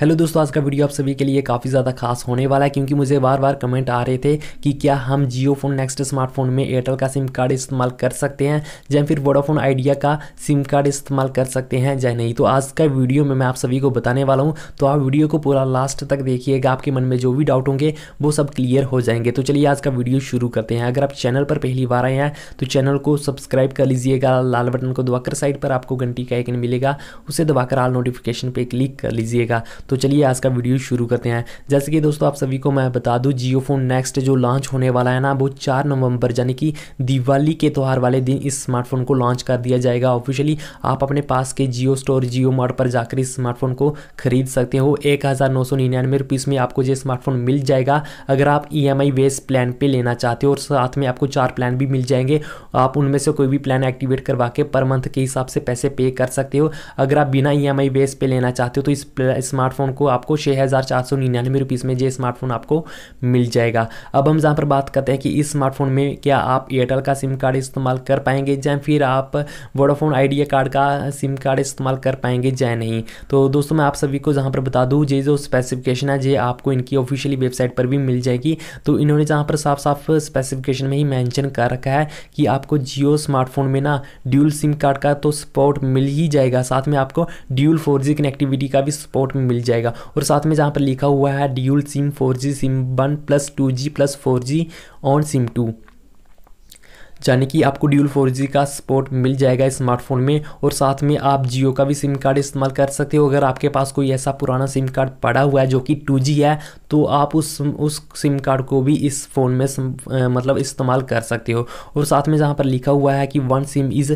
hello दोस्तों आज का वीडियो आप सभी के लिए काफ़ी ज़्यादा खास होने वाला है क्योंकि मुझे बार बार कमेंट आ रहे थे कि क्या हम जियो फोन नेक्स्ट स्मार्टफोन में एयरटेल का सिम कार्ड इस्तेमाल कर सकते हैं या फिर वोडाफोन आइडिया का सिम कार्ड इस्तेमाल कर सकते हैं या नहीं तो आज का वीडियो में मैं आप सभी को बताने वाला हूँ तो आप वीडियो को पूरा लास्ट तक देखिएगा आपके मन में जो भी डाउट होंगे वो सब क्लियर हो जाएंगे तो चलिए आज का वीडियो शुरू करते हैं अगर आप चैनल पर पहली बार आए हैं तो चैनल को सब्सक्राइब कर लीजिएगा लाल बटन को दबाकर साइड पर आपको घंटी का आइकन मिलेगा उसे दबाकर आल नोटिफिकेशन पर क्लिक कर लीजिएगा तो चलिए आज का वीडियो शुरू करते हैं जैसे कि दोस्तों आप सभी को मैं बता दूँ जियो फोन नेक्स्ट जो लॉन्च होने वाला है ना वो चार नवंबर यानी कि दिवाली के त्यौहार वाले दिन इस स्मार्टफोन को लॉन्च कर दिया जाएगा ऑफिशियली आप अपने पास के जियो स्टोर जियो मार्ट पर जाकर इस स्मार्टफोन को खरीद सकते हो एक हज़ार नौ सौ निन्यानवे रुपीज़ में आपको ये स्मार्टफोन मिल जाएगा अगर आप E M I base plan पर लेना चाहते हो और साथ में आपको चार प्लान भी मिल जाएंगे आप उनमें से कोई भी प्लान एक्टिवेट करवा के पर मंथ के हिसाब से पैसे पे कर सकते हो अगर आप बिना ई एम आई बेस पे लेना चाहते हो तो इस स्मार्ट स्मार्टफोन को आपको छः हज़ार चार सौ निन्यानवे रुपीज़ में ये स्मार्टफोन आपको मिल जाएगा अब हम जहाँ पर बात करते हैं कि इस स्मार्टफोन में क्या आप एयरटेल का सिम कार्ड इस्तेमाल कर पाएंगे या फिर आप वोडाफोन आइडिया कार्ड का सिम कार्ड इस्तेमाल कर पाएंगे या नहीं तो दोस्तों मैं आप सभी को जहाँ पर बता दूँ ये जो स्पेसिफिकेशन है ये आपको इनकी ऑफिशियली वेबसाइट पर भी मिल जाएगी तो इन्होंने जहाँ पर साफ साफ स्पेसिफिकेशन में ही मैंशन कर रखा है कि आपको जियो स्मार्टफोन में ना ड्यूल सिम कार्ड का तो सपोर्ट मिल ही जाएगा साथ में आपको ड्यूल फोर कनेक्टिविटी का भी सपोर्ट मिल जाएगा और साथ में जहाँ पर लिखा हुआ है dual SIM four G SIM one plus two G plus four G on SIM two यानी कि आपको ड्यूल फोर जी का सपोर्ट मिल जाएगा स्मार्टफोन में और साथ में आप जियो का भी सिम कार्ड इस्तेमाल कर सकते हो अगर आपके पास कोई ऐसा पुराना सिम कार्ड पड़ा हुआ है जो कि टू जी है तो आप उस उस सिम कार्ड को भी इस फ़ोन में सम, मतलब इस्तेमाल कर सकते हो और साथ में जहां पर लिखा हुआ है कि one SIM is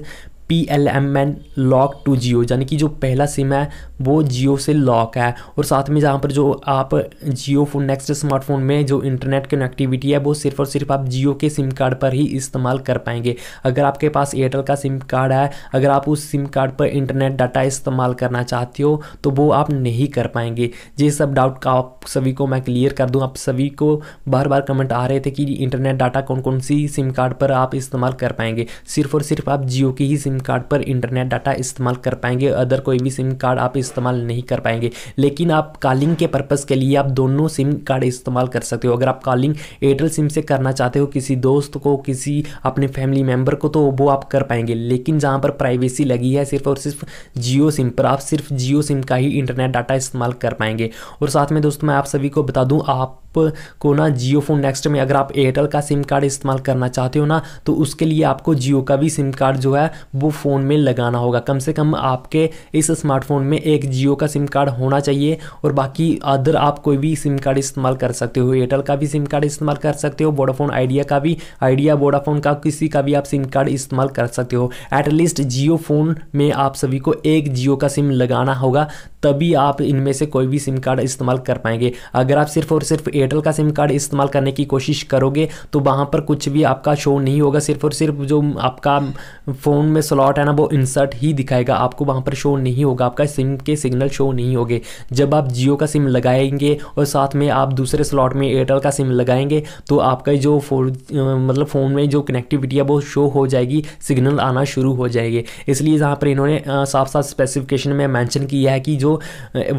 P L M N lock to Jio यानी कि जो पहला सिम है वो जियो से लॉक है और साथ में जहाँ पर जो आप जियो फोन नेक्स्ट स्मार्टफोन में जो इंटरनेट कनेक्टिविटी है वो सिर्फ और सिर्फ आप जियो के सिम कार्ड पर ही इस्तेमाल कर पाएंगे अगर आपके पास एयरटेल का सिम कार्ड है अगर आप उस सिम कार्ड पर इंटरनेट डाटा इस्तेमाल करना चाहते हो तो वो आप नहीं कर पाएंगे ये सब डाउट का आप सभी को मैं क्लियर कर दूँ आप सभी को बार बार कमेंट आ रहे थे कि इंटरनेट डाटा कौन कौन सी सिम कार्ड पर आप इस्तेमाल कर पाएंगे सिर्फ और सिर्फ आप जियो की ही सिम कार्ड पर इंटरनेट डाटा इस्तेमाल कर पाएंगे अदर कोई भी सिम कार्ड आप इस्तेमाल नहीं कर पाएंगे लेकिन आप कॉलिंग के पर्पज़ के लिए आप दोनों सिम कार्ड इस्तेमाल कर सकते हो अगर आप कॉलिंग एयरटेल सिम से करना चाहते हो किसी दोस्त को किसी अपने फैमिली मेम्बर को तो वो आप कर पाएंगे लेकिन जहाँ पर प्राइवेसी लगी है सिर्फ और सिर्फ जियो सिम पर आप सिर्फ जियो सिम का ही इंटरनेट डाटा इस्तेमाल कर पाएंगे और साथ में दोस्तों मैं आप सभी को बता दूँ आप को ना जियो फोन नेक्स्ट में अगर आप एयरटेल का सिम कार्ड इस्तेमाल करना चाहते हो ना तो उसके लिए आपको जियो का भी सिम कार्ड जो है वो फ़ोन में लगाना होगा कम से कम आपके इस स्मार्टफोन में एक जियो का सिम कार्ड होना चाहिए और बाकी अदर आप कोई भी सिम कार्ड इस्तेमाल कर सकते हो एयरटेल का भी सिम कार्ड इस्तेमाल कर सकते हो वोडाफोन आइडिया का भी आइडिया वोडाफोन का किसी का भी आप सिम कार्ड इस्तेमाल कर सकते हो एटलीस्ट जियो फ़ोन में आप सभी को एक जियो का सिम लगाना होगा तभी आप इनमें से कोई भी सिम कार्ड इस्तेमाल कर पाएंगे अगर आप सिर्फ और सिर्फ एयरटेल का सिम कार्ड इस्तेमाल करने की कोशिश करोगे तो वहाँ पर कुछ भी आपका शो नहीं होगा सिर्फ और सिर्फ जो आपका फ़ोन में स्लॉट है ना वो इंसर्ट ही दिखाएगा आपको वहाँ पर शो नहीं होगा आपका सिम के सिग्नल शो नहीं होगे जब आप जियो का सिम लगाएंगे और साथ में आप दूसरे स्लॉट में एयरटेल का सिम लगाएंगे तो आपका जो फोर मतलब फ़ोन में जो कनेक्टिविटी है वो शो हो जाएगी सिग्नल आना शुरू हो जाएगी इसलिए जहाँ पर इन्होंने साफ साफ स्पेसिफिकेशन में मैंशन किया है कि जो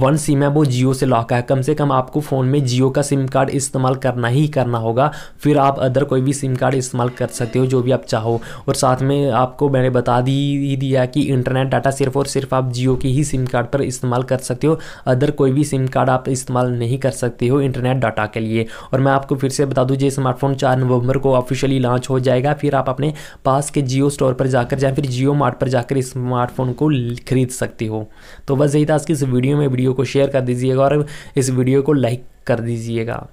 वन सिम है वो जियो से लॉक है कम से कम आपको फ़ोन में जियो का सिम कार्ड इस्तेमाल करना ही करना होगा फिर आप अदर कोई भी सिम कार्ड इस्तेमाल कर सकते हो जो भी आप चाहो और साथ में आपको मैंने बता दी ही दिया कि इंटरनेट डाटा सिर्फ और सिर्फ आप जियो की ही सिम कार्ड पर इस्तेमाल कर सकते हो अदर कोई भी सिम कार्ड आप इस्तेमाल नहीं कर सकते हो इंटरनेट डाटा के लिए और मैं आपको फिर से बता दूँ ये स्मार्टफोन चार नवंबर को ऑफिशियली लॉन्च हो जाएगा फिर आप अपने पास के जियो स्टोर पर जाकर या फिर जियो मार्ट पर जाकर इस स्मार्टफोन को खरीद सकते हो तो बस यही था आज की इस वीडियो में वीडियो को शेयर कर दीजिएगा और इस वीडियो को लाइक कर दीजिएगा